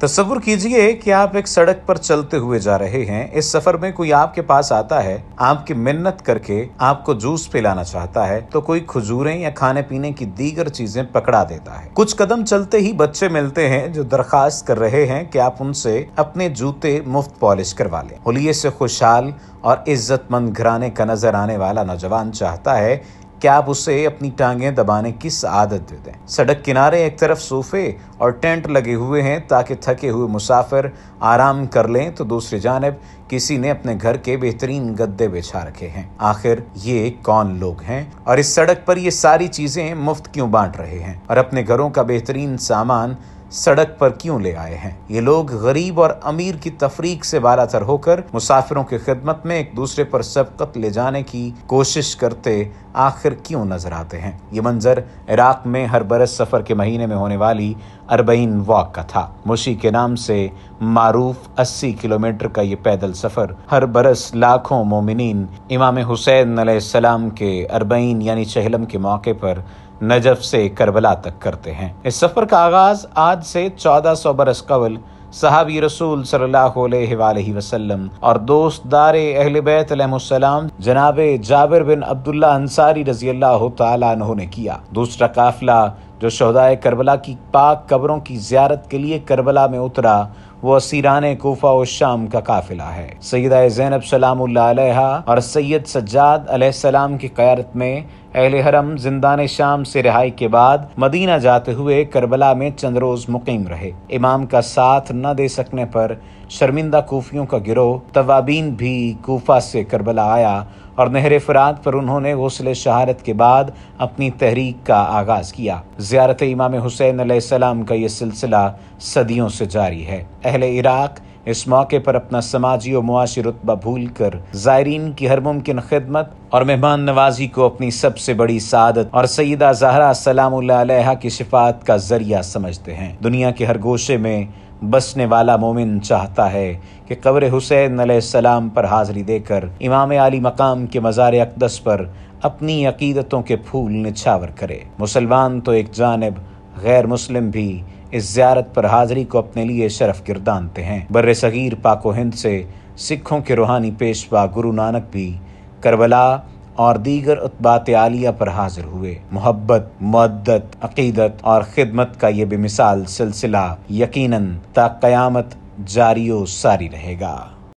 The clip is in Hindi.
तस्वुर कीजिए कि आप एक सड़क पर चलते हुए जा रहे हैं इस सफर में कोई आपके पास आता है आपकी मिन्नत करके आपको जूस पिलाना चाहता है तो कोई खजूरें या खाने पीने की दीगर चीजें पकड़ा देता है कुछ कदम चलते ही बच्चे मिलते हैं जो दरखास्त कर रहे हैं कि आप उनसे अपने जूते मुफ्त पॉलिश करवा लें होलिये से खुशहाल और इज्जतमंद घराने का नजर आने वाला नौजवान चाहता है क्या आप उसे अपनी टांगें दबाने की आदत दे दें सड़क किनारे एक तरफ सोफे और टेंट लगे हुए हैं ताकि थके हुए मुसाफिर आराम कर लें तो दूसरी जानब किसी ने अपने घर के बेहतरीन गद्दे बिछा रखे हैं आखिर ये कौन लोग हैं और इस सड़क पर ये सारी चीजें मुफ्त क्यों बांट रहे हैं और अपने घरों का बेहतरीन सामान सड़क पर क्यों ले आए हैं ये लोग गरीब और अमीर की तफरीक से बारातर होकर मुसाफिरों की खिदमत में एक दूसरे पर सबकत ले जाने की कोशिश करते आखिर क्यों नजर आते हैं ये मंजर इराक में हर बरस सफर के महीने में होने वाली अरबईन वॉक का था मुशी के नाम से मारूफ 80 किलोमीटर का ये पैदल सफर हर बरस लाखों मोमिन इमाम हुसैन सलाम के अरबईन यानी चहलम के मौके पर नजफ से करबला तक करते हैं इस सफ़र का आगाज़ आज से 1400 बरस कबल सहाबी रसूल सल्लल्लाहु वसल्लम और दोस्त दारे अहल बैतम जनाब जाबिर बिन अब्दुल्ला अंसारी रजी अल्लाह तहों ने किया दूसरा काफिला जो शहदाय करबला की पाक कब्रों की जियारत के लिए करबला में उतरा वो असीरान कोफा और शाम का काफिला है सैदा जैनब सलाम और सैयद सज्जाद सलाम की क्यारत में अहल हरम जिंदा शाम से रिहाई के बाद मदीना जाते हुए करबला में चंद रोज मुकीम रहे इमाम का साथ न दे सकने पर शर्मिंदा कोफियों का गिरोह तवाबीन भी कोफा से करबला आया और नहर फरात पर उन्होंने गौसल शहारत के बाद अपनी तहरीक का आगाज किया जियारत इमाम हुसैन का यह सिलसिला सदियों से जारी है अहल इराक़ इस मौके पर अपना समाजी और मुआशी रुतबा भूल कर जायरीन की हर मुमकिन खिदमत और मेहमान नवाजी को अपनी सबसे बड़ी सादत और सईदा जहरा सलाम की शिफात का जरिया समझते हैं दुनिया के हर गोशे में बसने वाला मोमिन चाहता है कि कब्र हुसैन सलाम पर हाजिरी देकर इमाम आली मकाम के मज़ार अकदस पर अपनी अकीदतों के फूल निछावर करे मुसलमान तो एक जानब गैर मुस्लिम भी इस ज्यारत पर हाजिरी को अपने लिए शरफ गिरदानते हैं बर सगीर पाको हिंद से सिखों के रूहानी पेशवा गुरु नानक भी करबला और दीगर उत्बात आलिया पर हाजिर हुए मोहब्बत मद्दत अकीदत और खिदमत का ये बेमिसाल सिलसिला यकीनन ता कयामत जारी सारी रहेगा